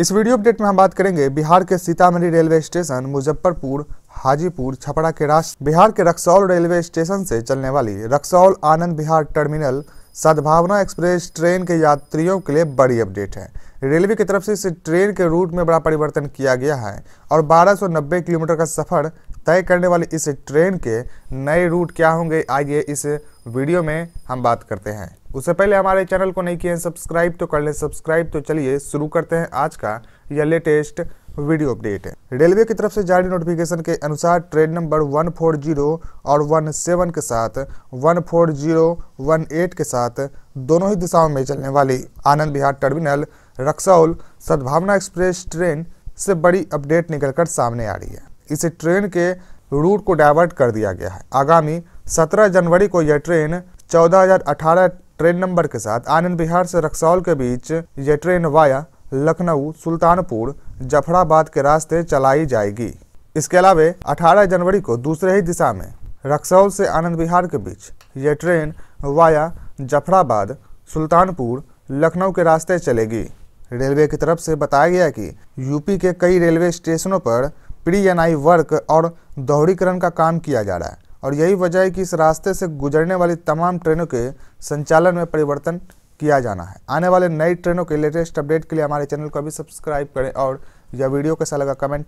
इस video update में हम बात करेंगे बिहार के सीतामढ़ी रेलवे स्टेशन मुजफ्फरपुर हाजीपुर छपरा के रास्ते बिहार के रक्सौल रेलवे स्टेशन से चलने वाली Raxaul Anand Vihar terminal Sadbhavna express train के यात्रियों के लिए बड़ी अपडेट है रेलवे की तरफ से इस ट्रेन के रूट में बड़ा परिवर्तन किया गया है और 1290 किलोमीटर का सफर तय करने वाली इस ट्रेन के नए रूट क्या होंगे आइए इस वीडियो में हम बात करते हैं उससे पहले हमारे चैनल को नहीं किए सब्सक्राइब तो कर ले सब्सक्राइब तो चलिए शुरू करते हैं आज का यह लेटेस्ट वीडियो अपडेट है रेलवे की तरफ से जारी नोटिफिकेशन के अनुसार ट्रेन नंबर 140 और 17 के साथ 14018 के साथ दोनों ही दिशाओं में चलने वाली आनंद विहार टर्मिनल रक्सौल सद्भावना एक्सप्रेस ट्रेन से बड़ी अपडेट निकलकर सामने आ रही है इसे ट्रेन के रूट को डाइवर्ट कर दिया गया है आगामी 17 जनवरी को यह ट्रेन 14,018 ट्रेन नंबर के साथ आनंद बिहार से रक्सौल के बीच यह ट्रेन वाया लखनऊ सुल्तानपुर जफराबाद के रास्ते चलाई जाएगी इसके अलावे 18 जनवरी को दूसरे ही दिशा में रक्सौल से आनंद बिहार के बीच यह ट्रेन वाया जफराबाद सुल्तानपुर लखनऊ के रास्ते चलेगी रेलवे की तरफ से बताया गया कि यूपी के कई रेलवे स्टेशनों पर प्री एन आई वर्क और दोहरीकरण का काम किया जा रहा है और यही वजह है कि इस रास्ते से गुजरने वाली तमाम ट्रेनों के संचालन में परिवर्तन किया जाना है आने वाले नई ट्रेनों के लेटेस्ट अपडेट के लिए हमारे चैनल को अभी सब्सक्राइब करें और यह वीडियो कैसा लगा कमेंट